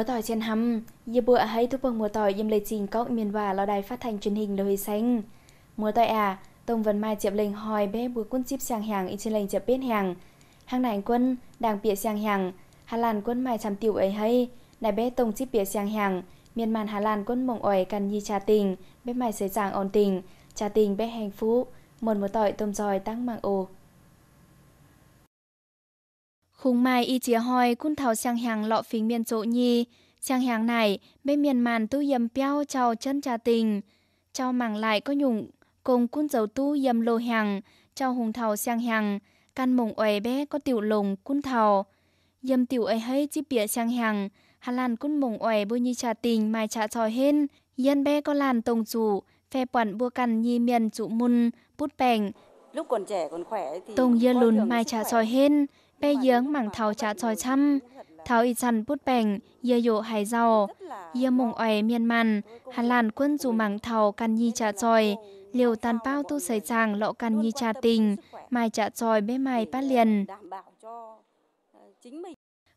mùa tỏi trên hầm, giờ bữa hãy thúc bằng mùa tỏi dìm lịch trình cốc miền và lo đài phát thanh truyền hình lời xanh. mùa tỏi à, Tông vần Mai chậm lệnh hỏi bé bữa quân chip sang hàng in trên lệnh chậm biết hàng. Hàng này quân, đang bịa sang hàng, Hà Lan quân mai chăm tiểu ấy hay, đại bé Tông chip bịa sang hàng, miền màn Hà Lan quân mộng ỏi cần nhi trà tình, bé mai sẽ giảng ổn tình, trà tình bé hạnh phúc, một mùa tỏi tôm giỏi tăng mang ồ. Khung mai y chía hoi cun thảo sang hàng lọ phình miền chỗ nhi. Sang hàng này, bên miền màn tu yầm peo chào chân trà tình. Chào mảng lại có nhụng, cùng cun dầu tu yầm lô hàng, chào hùng thảo sang hàng. Căn mộng oe bé có tiểu lồng cun thảo. Yầm tiểu ấy hay chi bịa sang hàng. Hà lan cun mộng oe bôi nhi trà tình mai trà tròi hên. Yên bé có làn tổng chủ, phe quản bua cằn nhi miền trụ mun, bút bèng. Lúc còn trẻ còn khỏe thì... Tông yên lùn mai trà tròi hên bé mảng thảo trả tròi chăm, thảo y chăn bút bèng, dê dụ hải giàu, dê mùng oè miên màn, hà làn quân dù mảng thảo căn nhi trả tròi, liều tàn bao tu sấy chàng lọ căn nhi trả tình, mai trả tròi bé mai bát liền.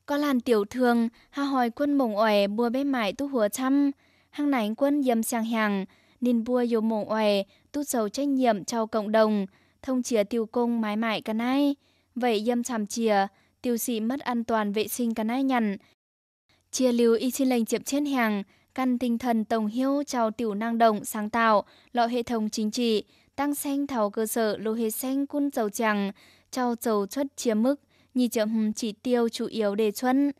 Có làn tiểu thương, hà hỏi quân mùng oè bùa bé mải tu hùa chăm, hàng nánh quân dâm sang hàng, nên bùa dù mùng oè tu sầu trách nhiệm cho cộng đồng, thông chìa tiêu công mái mải cả nay vậy dâm chàm chìa, tiêu sĩ mất an toàn vệ sinh cả nai nhằn. Chia lưu y xin lệnh chiệp trên hàng, căn tinh thần tổng hiếu trao tiểu năng động, sáng tạo, lọ hệ thống chính trị, tăng xanh thảo cơ sở lô hệ xanh cun dầu chẳng, trao dầu xuất chia mức, nhị chậm chỉ tiêu chủ yếu đề xuân.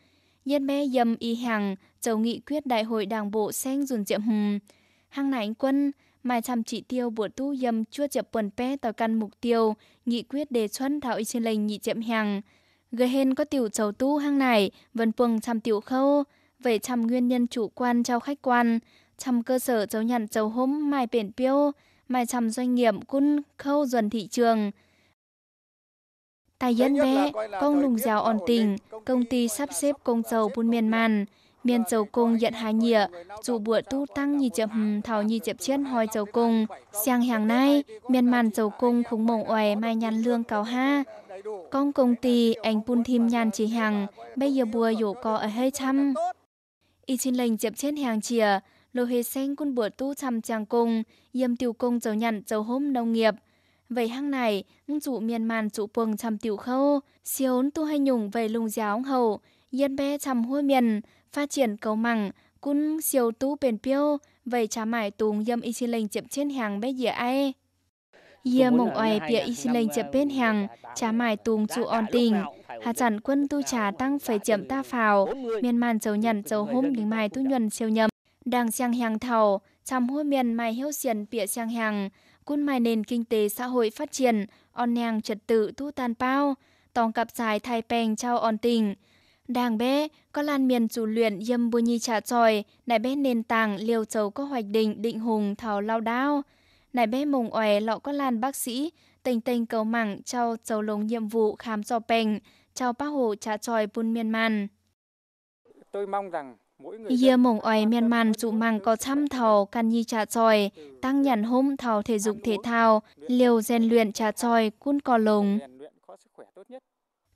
Nhân bé dâm y hàng, dầu nghị quyết đại hội đảng bộ xanh dùn chiệm hùng Hàng nảnh quân, mai chăm chỉ tiêu buổi thu dâm chua chập quần pe tờ căn mục tiêu, nghị quyết đề xuân thảo y trên lệnh nhị chậm hàng. Gây hên có tiểu chầu tu hang này, vân phường chăm tiểu khâu, về chăm nguyên nhân chủ quan trao khách quan, chăm cơ sở chầu nhằn chầu hôm mai biển piêu, mai chăm doanh nghiệp cun khâu dần thị trường. Tài dân bé, công lùng rào ổn tình, công ty sắp xếp công dầu buôn miền màn, miền châu cung nhận hai nhịa, dù bữa tu tăng như chậm thảo như chậm chân hoi châu cung. Sang hàng nay, miền màn châu cung khung mộng oè mai nhàn lương cao ha. Con công ty anh pun thim nhàn chỉ hàng, bây giờ bùa dỗ co ở hơi chăm. Y xin lệnh chậm chết hàng chìa, lô hề xanh quân bữa tu chăm chàng cung, yêm tiểu cung châu nhận châu hôm nông nghiệp. Vậy hang này, dụ miền màn dụ phường chăm tiểu khâu, siêu tu hay nhùng về lùng giáo hậu, yên bé chăm hôi miền, phát triển cầu mẳng, cún siêu tú bền piêu, vậy trả mải tùng dâm y xin lệnh chậm trên hàng bé dìa ai. Dìa mộng oài bịa y xin lệnh chậm bên ờ, hàng, trả mải tùng trụ on tình, hạ chẳng quân tu trà tăng phải chậm ta phào, miên man dầu nhận dầu hôm đình mài tu nhuần siêu nhầm. Đang sang hàng thầu, chăm hôi miền mài hiếu xiền bịa sang hàng, cún mài nền kinh tế xã hội phát triển, on nàng trật tự tu tan bao, tòng cặp dài thay pèng trao on tình, Đảng bé có lan miền chủ luyện dâm bù nhi trả tròi, nải bé nền tảng liều chấu có hoạch định định hùng thảo lao đao. Nải bé mùng oè lọ có lan bác sĩ, tình tình cầu mẳng trao chấu lồng nhiệm vụ khám cho bệnh, trao bác hồ trả tròi bùn miền man. Tôi mong rằng Giờ mong oai miền màn dụ mạng có chăm thầu can nhi trà tròi, tăng nhàn hôm thầu thể dục thể thao, liều rèn luyện trà tròi, cun cò lồng.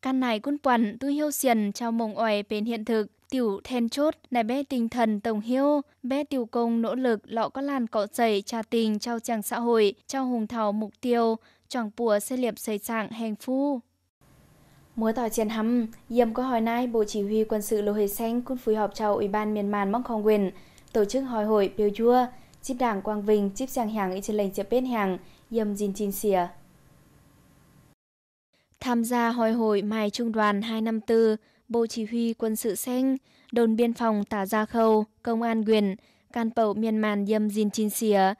Căn này cun quẩn tu hiêu xiền trao mộng oài bên hiện thực. Tiểu then chốt, này bé tinh thần tổng hiêu, bé tiểu công nỗ lực lọ có làn cọ dày trà tình trao chàng xã hội, trao hùng thảo mục tiêu, chọn pùa xây liệp xây sạng hèn phu. mưa tỏi chiến hầm, dầm có hồi nay Bộ Chỉ huy Quân sự Lô Hề Xanh cũng phối hợp chào Ủy ban Miền Màn Mong Khong Quyền, tổ chức hội hội biểu chua, chip đảng Quang Vinh, chip sang hàng y trên lệnh chếp bên hàng, dầm dìn chín xỉa. Tham gia hội hội Mai Trung đoàn 254, Bộ Chỉ huy Quân sự Xanh, Đồn Biên phòng Tả Gia Khâu, Công an Quyền, Can Pậu Miền Màn Dâm Dinh Chin Xìa,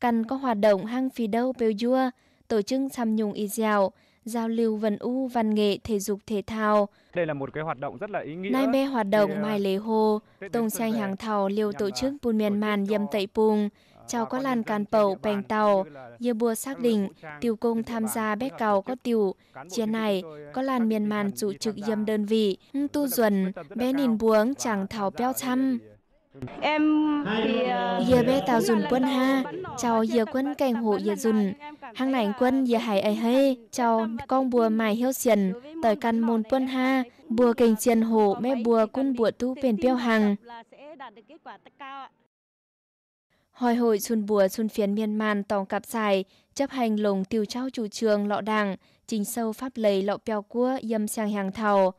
Căn có hoạt động hang phì đâu bêu dua, tổ chức xăm nhung y dạo, giao lưu văn u văn nghệ thể dục thể thao. Đây là một cái hoạt động rất là ý nghĩa. nay bè hoạt động Mai à, Lễ Hồ, Tổng xanh hàng thảo liều tổ chức Bùn Miền Màn Dâm Tẩy Pùng, Chào có làn càn bầu bèn tàu, dư bùa xác định tiểu công tham gia bé cầu có tiểu, Chiến này có làn miền màn chủ trực dâm đơn vị, tu duẩn, bé nhìn buống chẳng thảo béo chăm. Em Giờ bé tàu dùng quân ha, cháu giờ quân cảnh hộ giờ dùng, Hàng này quân giờ hải ấy hay, cháu con bùa mài hiếu xiền, tới căn môn quân ha, bùa cảnh xiền hộ mẹ bùa quân bùa tu bền biêu hàng. Hồi hội xuân bùa xuân phiến miên man tòng cặp xài, chấp hành lồng tiêu trao chủ trương lọ đảng, chính sâu pháp lấy lọ bèo cua dâm sang hàng thầu.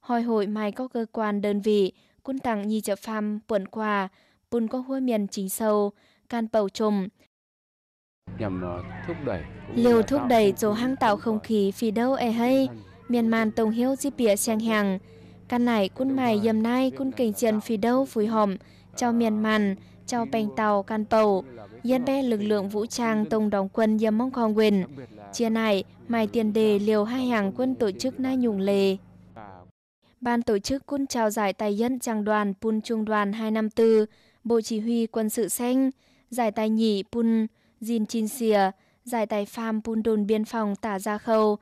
Hồi hội mai có cơ quan đơn vị, quân tặng nhi chợ pham, quận quà, bùn có hua miền chính sâu, can bầu trùm. Nhằm ờ, thúc đẩy. Liều thúc đẩy dồ hang tạo không khí phì đâu e hay, miền man tông hiếu di bịa sang hàng. căn này quân mày dầm nay quân cảnh chiến phì đâu phùi hòm, trao miền man, trao bành tàu can tàu, dân bé lực lượng vũ trang tổng đóng quân dâm mong con quyền. Chia này, mài tiền đề liều hai hàng quân tổ chức na nhùng lề. Ban tổ chức quân trao giải tài dân trang đoàn Pun Trung đoàn 254, Bộ Chỉ huy Quân sự Xanh, giải tài nhì Pun Jin Chin Sìa, giải tài pham Pun Đồn Biên phòng Tả Gia Khâu.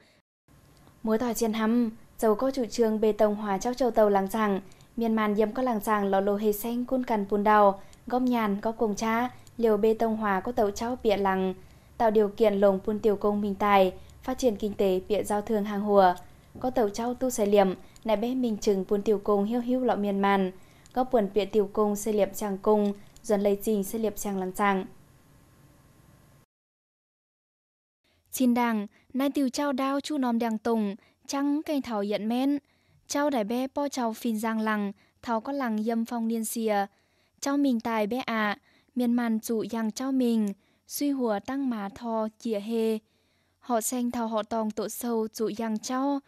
Múa tỏi trên hầm, dầu có chủ trương bê tông hóa chóc châu tàu làng rằng, miền màn dâm có làng rằng lò lô hề xanh cun cằn pun đào, gom nhàn có cùng cha, liều bê tông hòa có tàu cháu bịa lằng, tạo điều kiện lồng buôn tiểu công minh tài, phát triển kinh tế bịa giao thương hàng hùa, có tàu cháu tu xây liệm, nè bé mình chừng buôn tiểu công hiu hiu lọ miền màn, góp buồn bịa tiểu công xây liệm chàng cung, dần lấy trình xây liệm chàng lăng chàng. Xin đàng, nay tiểu trao đao chu nom đàng tùng, trăng cây thảo hiện men, trao đại bé po trao phin giang lằng, thảo có lằng yâm phong niên xìa, Cháu mình tài bé ạ, à, miền màn dụ dàng cháu mình, suy hùa tăng má thò chìa hề. Họ xanh thảo họ tòng tổ sâu dụ dàng cháu,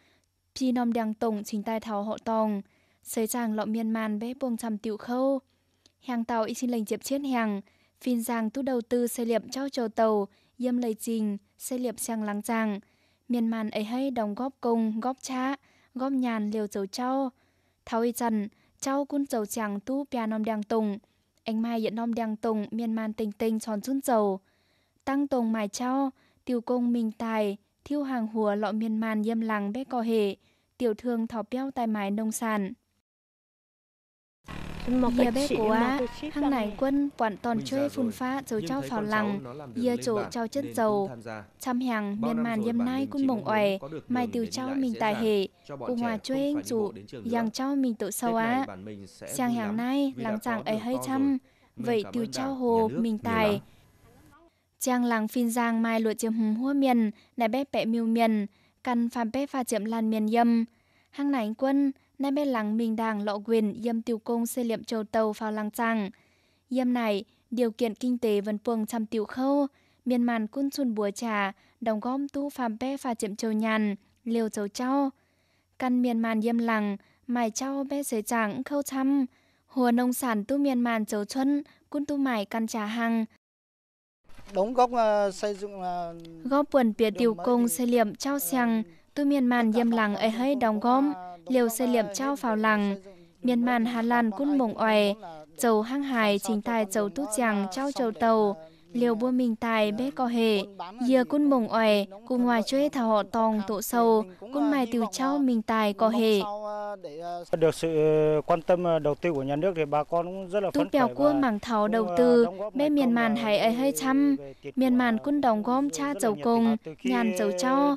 phi nom đang tổng chính tài thảo họ tòng, xây chàng lọ miền màn bé buông chằm tiểu khâu. Hàng tàu y xin lệnh diệp chết hàng, phiên giang tu đầu tư xây liệm cho trầu tàu, yêm lầy trình, xây liệm sang lắng giang. Miền màn ấy hay đóng góp công, góp trá, góp nhàn liều dấu trao. Tháo y trần cháu cun dầu chàng tu pia nom đàng tùng anh mai nhận nom đang tùng miên man tình tình tròn chun dầu tăng tùng mài cháu tiêu công minh tài thiêu hàng hùa lọ miên man yêm lằng bé cò hề tiểu thương thọ beo tài mái nông sản Ia bé của á, hang này quân quản toàn chơi phun phá dấu trao phào lằng, Ia chỗ trao chất dầu. chăm hàng miền màn dâm nay quân mộng ỏi, mai tiêu trao mình tài hệ, cùng hòa chơi anh chủ, giang trao mình tự sâu á. Sang hàng nay, làng chẳng ấy hơi chăm, vậy tiêu trao hồ mình tài. Trang làng phiên giang mai lụa chiếm hùng hua miền, nè bé bẹ miêu miền, căn phàm bé pha chiếm lan miền dâm. Hang này quân, nay bên lắng mình đàng lọ quyền dâm tiêu công xây liệm châu tàu vào lăng trăng. dâm này, điều kiện kinh tế vẫn phường trăm tiểu khâu, miền màn cun chun bùa trà, đóng góp tu phàm bé phà chậm châu nhàn, liều châu trao. Căn miền màn dâm lằng, mài trao bé dưới tràng khâu trăm, hùa nông sản tu miền màn châu xuân cun tu mài căn trà hằng. Đóng góp uh, xây dựng Uh, góp quần bìa tiểu công xây liệm trao xăng, ờ, tu miền màn dâm lằng ấy hơi đóng góp liều xe liệm trao vào làng miền màn hà lan cun mồng oè châu hang hài chính tài châu tút chàng trao châu tàu liều bua mình tài bé có hề giờ cun mồng oè cùng ngoài chơi thảo họ tòng tổ sâu cun mài tiểu trao mình tài có hề được sự ờ, quan tâm ờ, đầu tư của nhà nước thì bà con cũng rất là phấn khởi cua mảng thảo đầu ờ, tư bé miền màn hải ấy hơi chăm miền màn cun đồng gom cha dầu cùng nhàn dầu cho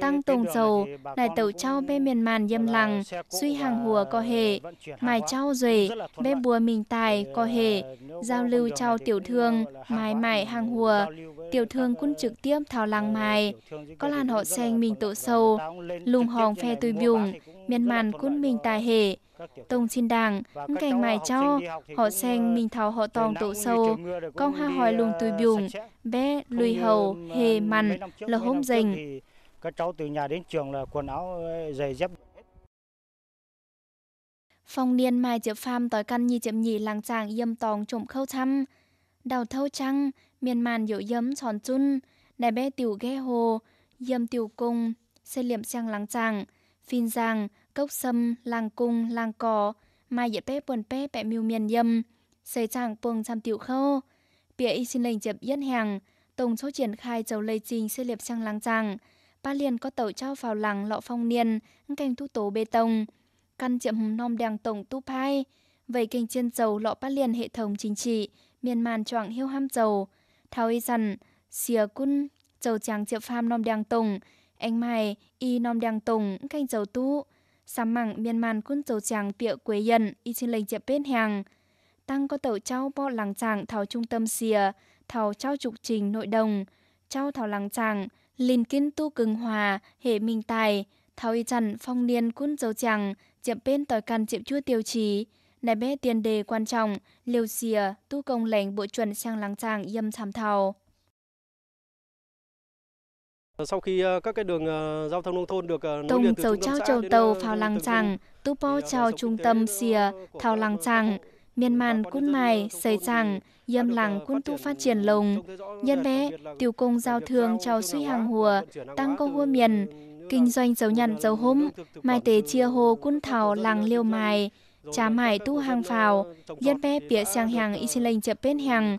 tăng tổng dầu đại tàu trao bé miền màn dâm lằng suy hàng hùa có hề mài trao rể bé bùa mình tài có hề giao lưu trao tiểu thương mài mài mải hàng hùa, tiểu thương quân trực tiếp thao lăng mài, có làn họ xanh mình tổ sâu, lùng hòn phe tươi bùng, miên màn quân mình tài hệ. Tông xin đảng, ngành mài cho, họ xanh mình thao họ tòng tổ sâu, con ha hỏi lùng tươi bùng, bé lùi hầu, hề mằn là hôm dành. Các cháu từ nhà đến trường là quần áo ờ, giày dép Phong niên mai chữa pham tỏi căn nhi chậm nhị làng chàng yêm tòng trộm khâu thăm, đào thâu trăng miền màn dỗ dấm tròn chun nè bé tiểu ghe hồ dâm tiểu cung xe liệm sang lắng chàng phin giang cốc sâm làng cung làng cò mai dễ bé buồn bé bẹ miêu miền dâm xây chàng buông trăm tiểu khâu bịa y xin lệnh chập dân hàng tổng số triển khai dầu lây trình xe liệp sang làng chàng ba liền có tàu trao vào làng lọ phong niên canh thu tố bê tông căn chậm hùng đàng tổng tu phai vậy kênh trên dầu lọ ba liền hệ thống chính trị miền choạng hiêu ham dầu thao y dằn xìa cun dầu chàng triệu pham nom đàng tùng anh mày y nom đàng tùng canh dầu tu sắm mảng miền màn cun dầu chàng tiệu quế dần y trên lệnh triệu bên hàng tăng có tàu trao bo lằng chàng thảo trung tâm xìa thảo trao trục trình nội đồng trao thảo lằng chàng lìn kinh tu cường hòa hệ minh tài thảo y trần phong niên cun dầu chàng triệu bên tỏi căn triệu chua tiêu chí này bé tiền đề quan trọng, liều xìa, tu công lệnh bộ chuẩn sang lắng tràng yêm tham thảo. Sau khi ờ, các cái đường ờ, giao thông nông thôn được ờ, nối liền từ trung tâm xã đến tàu phao lăng tràng, tu po chào trung tâm xìa, thao lăng tràng, miền màn cun mài, xây tràng, yêm làng quân tu phát triển lồng. Nhân bé, tiểu công giao thương chào suy hàng hùa, tăng công hua miền, kinh doanh dấu nhằn dấu hôm, mai tế chia hồ quân thảo làng liêu mài, chả mãi tu hàng phào, dân bé bịa sang hàng y sinh lệnh chập bên hàng.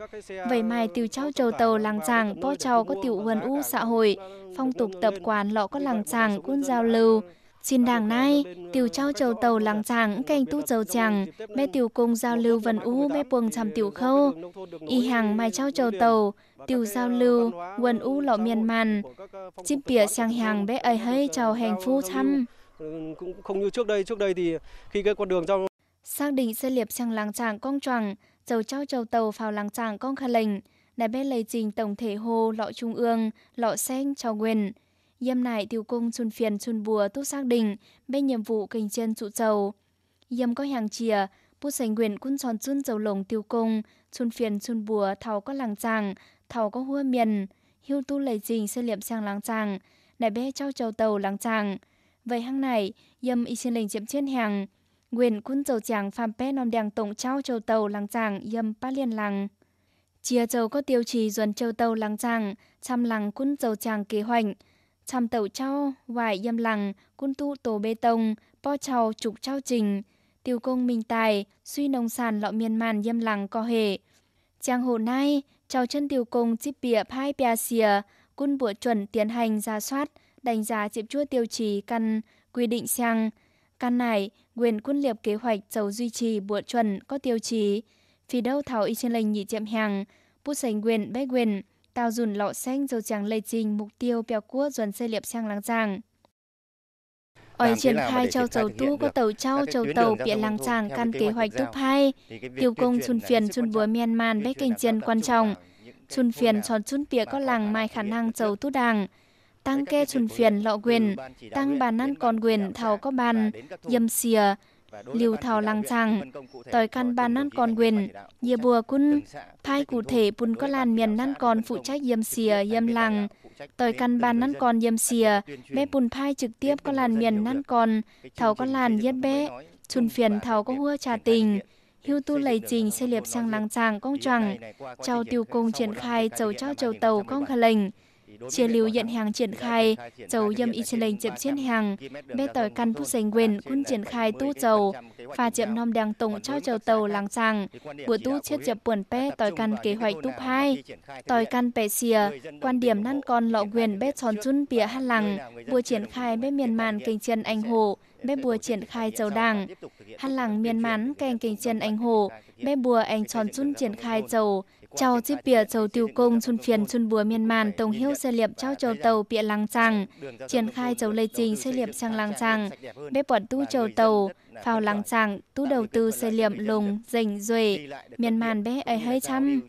Vậy mai tiêu trao trầu tàu làng chàng, po trầu có tiểu huần u xã hội, phong tục tập quán lọ có làng chàng quân giao lưu. Xin đảng nay, tiểu trao trầu tàu làng tràng canh tu trầu chàng, mẹ tiểu cung giao lưu vần u mẹ buồng chằm tiểu khâu. Y hàng mai trao trầu tàu, tiểu giao lưu, quần u lọ miền màn. Chim pịa sang hàng bé ấy hơi chào hành phu thăm. Ừ, cũng không như trước đây, trước đây thì khi cái con đường trong xác định xe liệp sang làng tràng con tràng, dầu trao trầu tàu vào làng tràng con khả lệnh, đại bên lấy trình tổng thể hồ lọ trung ương, lọ sen cho quyền. dâm này tiêu cung xuân phiền xuân bùa tốt xác định bên nhiệm vụ kênh chân trụ dầu. dâm có hàng chìa, bút sành quyền quân tròn xuân dầu lồng tiêu cung, xuân phiền xuân bùa thảo có làng tràng, thảo có hua miền, hiu tu lấy trình xe liệp sang làng tràng, đại bê trao trầu tàu làng tràng. Vậy hăng này, dâm y xin lệnh chiếm trên hàng, nguyện quân dầu chàng phàm pe non đèng tổng trao châu tàu lăng chàng yâm pa liên làng. Chia châu có tiêu trì duần châu tàu lăng chàng, chăm làng quân dầu chàng kế hoành, chăm tàu trao, vải yâm làng, quân tu tổ bê tông, po trao trục trao trình, tiêu công minh tài, suy nông sản lọ miên màn yâm làng co hề Chàng hồ nay, trao chân tiêu công chip bịa hai bia xìa, quân bộ chuẩn tiến hành ra soát, đánh giá chiếm chua tiêu trì căn quy định sang căn này quyền quân liệp kế hoạch châu duy trì bộ chuẩn có tiêu chí, phí đâu thảo y trên lệnh nhị chậm hàng, bút sành quyền bé quyền, tao dùn lọ xanh dầu chẳng lây trình mục tiêu bèo cua dần xây liệp sang láng giang. Ở triển khai châu châu tu có tàu châu châu tàu bịa làng tràng căn kế hoạch tu hai, tiêu công xuân phiền xuân búa Myanmar bé kinh chiến quan trọng. Xuân phiền tròn xuân bịa có làng mai khả năng châu tu đàng, tăng ke chuẩn phiền lọ quyền, tăng bàn năn còn quyền thảo có bàn, dâm xìa, liều thảo lăng chàng, tới căn bàn năn còn quyền, dìa bùa quân, phai cụ thể bùn có làn miền năn còn phụ trách dâm xìa, dâm lăng, tới căn bàn năn còn dâm xìa, bé bùn phai trực tiếp có làn miền năn còn, thảo có làn giết bé, chuẩn phiền thảo có hua trà tình, hưu tu lầy trình xây liệp sang làng chàng công chẳng, chào tiêu công triển khai chầu trao chầu tàu công khả lệnh, Chia lưu nhận hàng triển khai, dầu dâm y trên lệnh chậm chiến hàng, bê tỏi căn phút giành quyền quân triển khai tu dầu, và chậm nom đang tổng cho dầu tàu làng rằng, bữa tu chết chậm buồn Pe tỏi căn kế hoạch túp hai. Tỏi căn bè xìa, quan điểm năn con lọ quyền bé tròn chun bìa hát lằng, bùa triển khai bé miền màn kinh chân anh hồ, bê bùa triển khai dầu đảng. Hát lằng miền mán kèn kinh chân anh hồ, bê bùa anh tròn chun triển khai dầu, cháu chi bìa châu tiêu cung xuân phiền xuân bùa miên màn tổng hiếu xe liệp cháu châu tàu bịa lăng trăng triển khai cháu lê trình xe liệp sang lăng trăng bếp bọn tu châu tàu phao lăng trăng tu đầu tư xe liệm lùng dành duệ miên màn bé ấy hơi chăm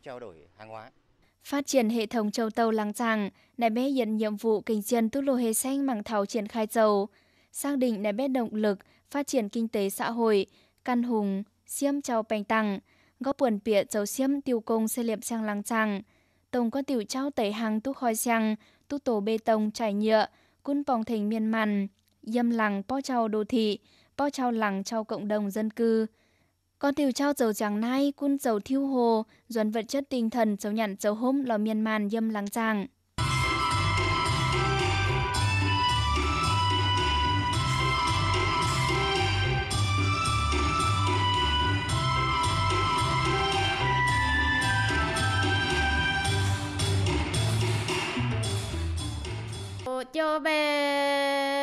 phát triển hệ thống châu tàu lăng trăng này bé nhận nhiệm vụ kinh dân tu lô hề xanh mảng thảo triển khai châu xác định này bé động lực phát triển kinh tế xã hội căn hùng xiêm châu bành tăng góp buồn bịa dấu xiêm tiêu công xây liệp sang lăng chẳng. Tổng có tiểu trao tẩy hàng tu khói sang, tu tổ bê tông trải nhựa, cun bòng thành miên mặn, dâm lăng po trao đô thị, po trao lăng trao cộng đồng dân cư. Con tiểu trao dầu chẳng nay, cun dầu thiêu hồ, duẩn vật chất tinh thần dầu nhận dầu hôm lò miên màn dâm lăng chẳng. cho bé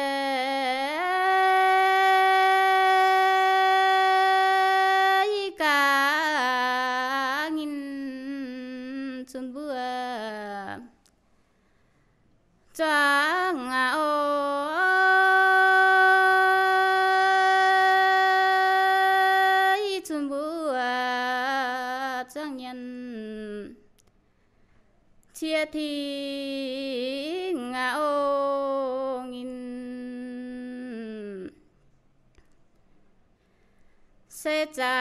से जा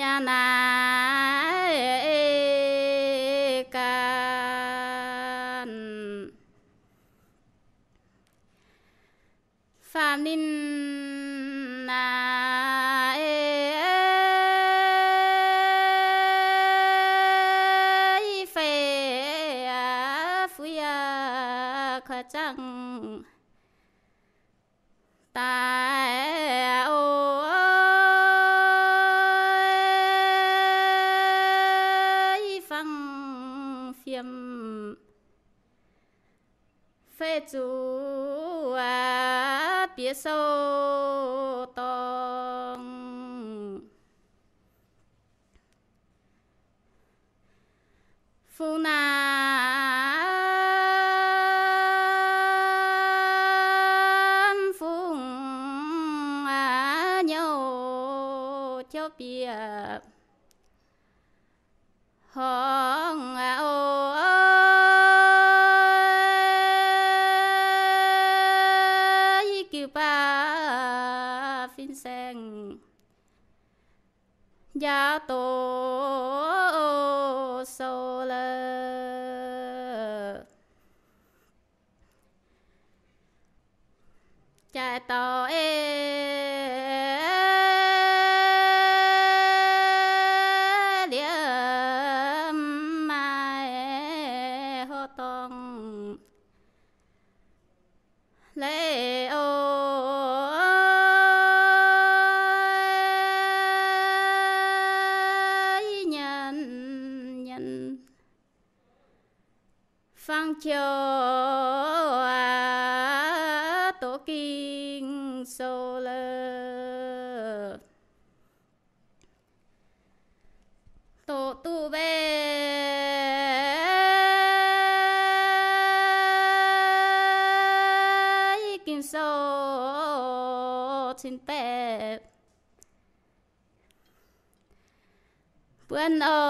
Yeah, na cho tổ kinh sô lơ tổ tu bê kinh sô xin tệ bữa nào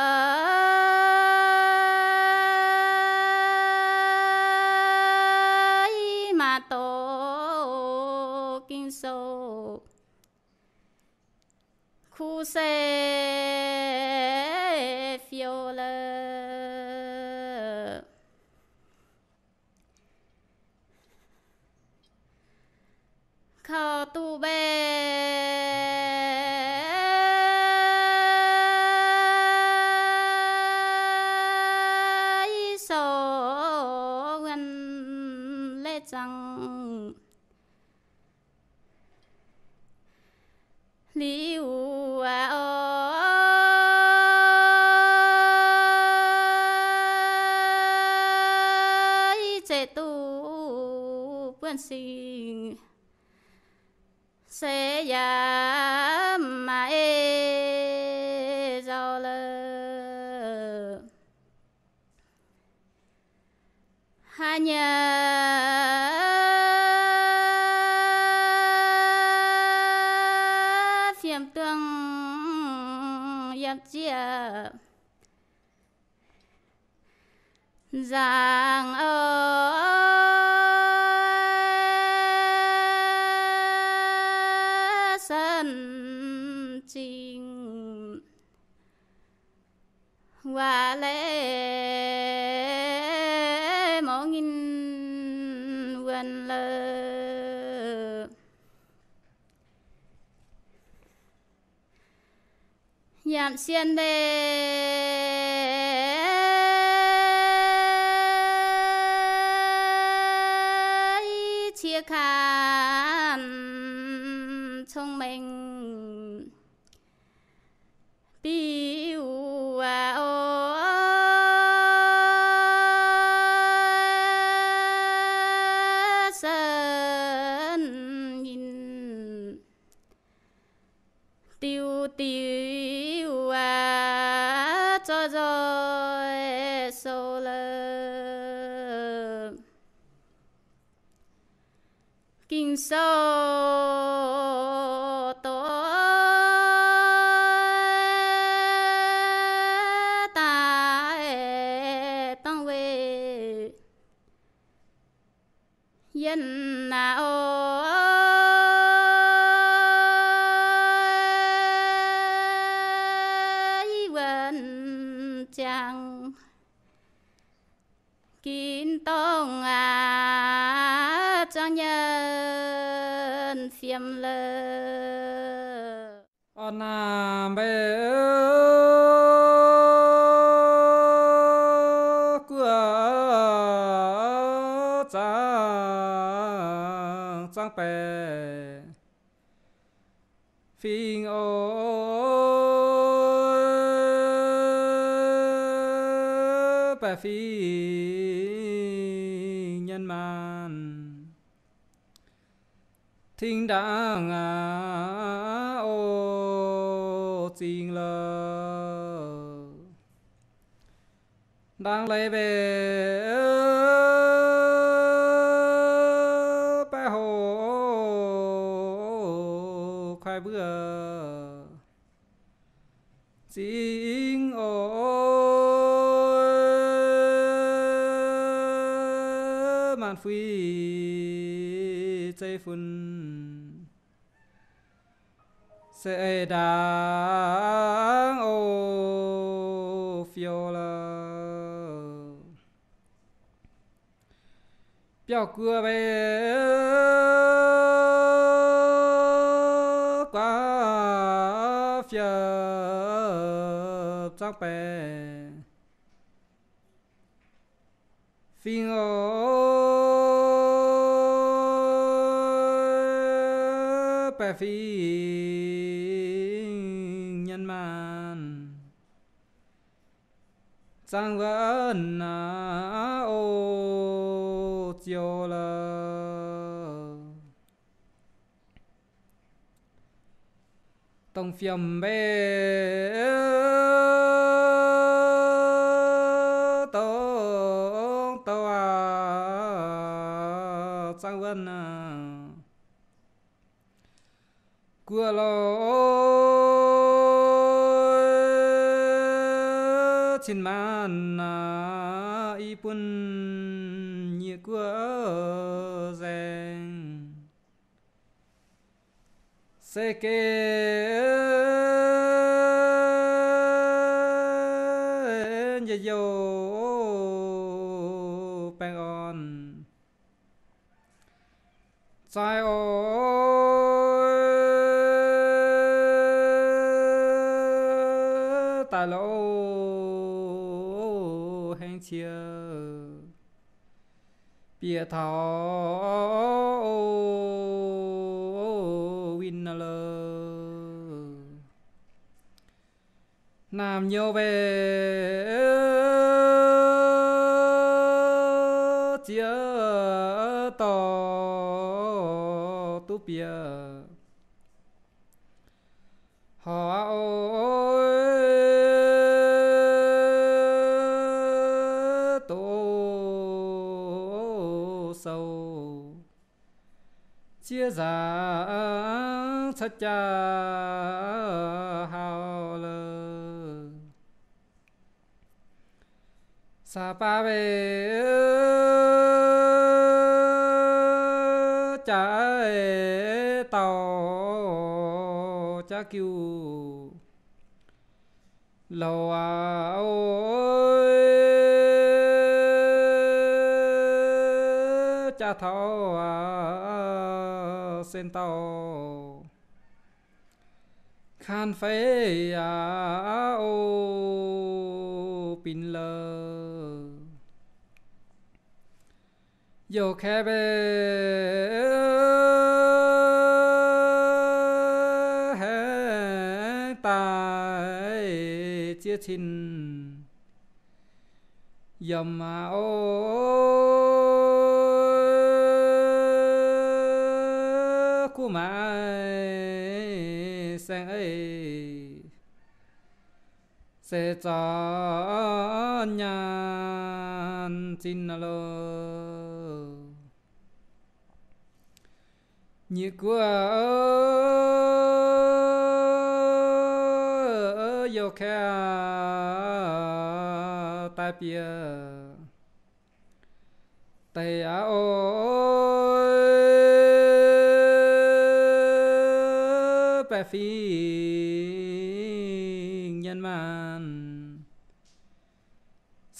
lệ chẳng lý u à ơi trẻ tu quên sinh giàng ở sân trình và lễ mỏ nghìn quần lơ giảm xiên đề 看 Now. bè phiên ô bè phi nhân man thiên đàng à ô tiền lơ đang lấy về sẽ đáng ô phiêu lơ biểu cưa bé quá phiêu trang bé phiên ô bé phi nhân man sang vẫn na ô chiều lơ tông phiền bê sang vân à cua lo xin ma na y pun nhị cua rèn se ke ye yo pang on sai o bia thọ winner nam nhô về sa cha ờ, hao lơ sa pa về cha tàu cha cứu lâu à ôi cha thao à sen tàu khan phê à ô pin lơ yo khe bê hé tai chia chín, yom ma ô cú mai sen ấy sẽ cho nhàn xin lô như của yêu khe ta bia tay áo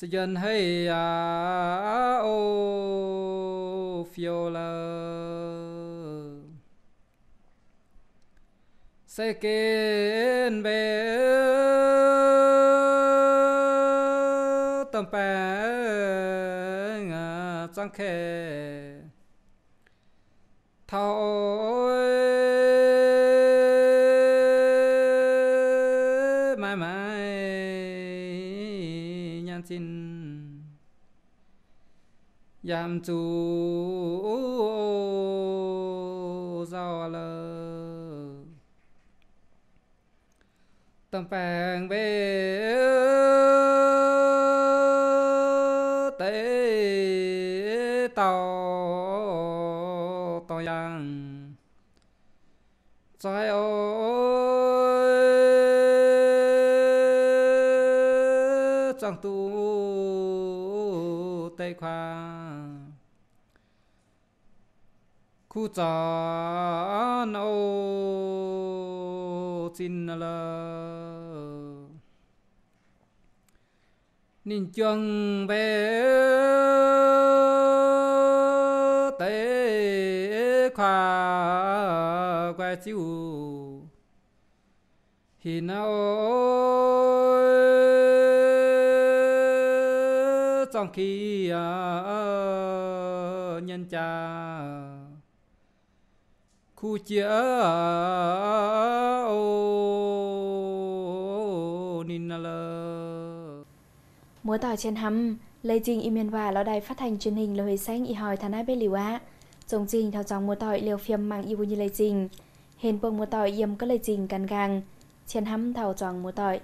dân hay à ô phiêu lơ sẽ kiến bê tâm bè ngã trăng khê thao tam chú do lơ tâm phàng về cú trả nô xin là ninh chương về tế khoa quay chiu thì nó trong khi à, nhân cha khu chia ô ninala múa tỏ trên hầm lấy trình imiền và lo đài phát hành truyền hình lời hồi xanh y hỏi thằng ai bên liều á dòng trình theo dòng mùa tỏi liều phim mang yêu như lấy trình hiện bông mùa tỏi yếm có lấy trình cắn gàng trên hầm thảo dòng mùa tỏi